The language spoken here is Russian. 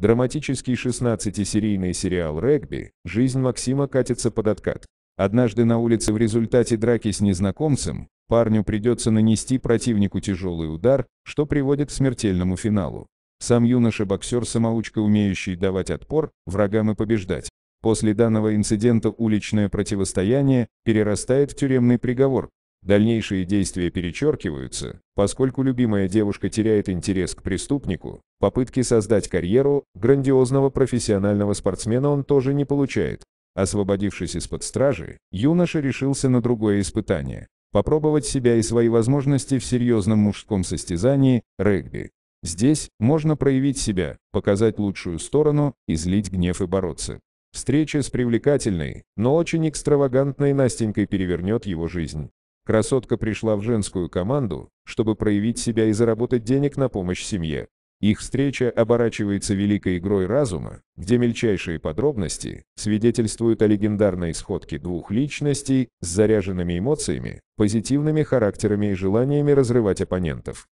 Драматический 16-серийный сериал «Регби. Жизнь Максима катится под откат». Однажды на улице в результате драки с незнакомцем, парню придется нанести противнику тяжелый удар, что приводит к смертельному финалу. Сам юноша боксер-самоучка, умеющий давать отпор врагам и побеждать. После данного инцидента уличное противостояние перерастает в тюремный приговор, Дальнейшие действия перечеркиваются, поскольку любимая девушка теряет интерес к преступнику, попытки создать карьеру, грандиозного профессионального спортсмена он тоже не получает. Освободившись из-под стражи, юноша решился на другое испытание – попробовать себя и свои возможности в серьезном мужском состязании – регби. Здесь можно проявить себя, показать лучшую сторону, излить гнев и бороться. Встреча с привлекательной, но очень экстравагантной Настенькой перевернет его жизнь. Красотка пришла в женскую команду, чтобы проявить себя и заработать денег на помощь семье. Их встреча оборачивается великой игрой разума, где мельчайшие подробности свидетельствуют о легендарной сходке двух личностей с заряженными эмоциями, позитивными характерами и желаниями разрывать оппонентов.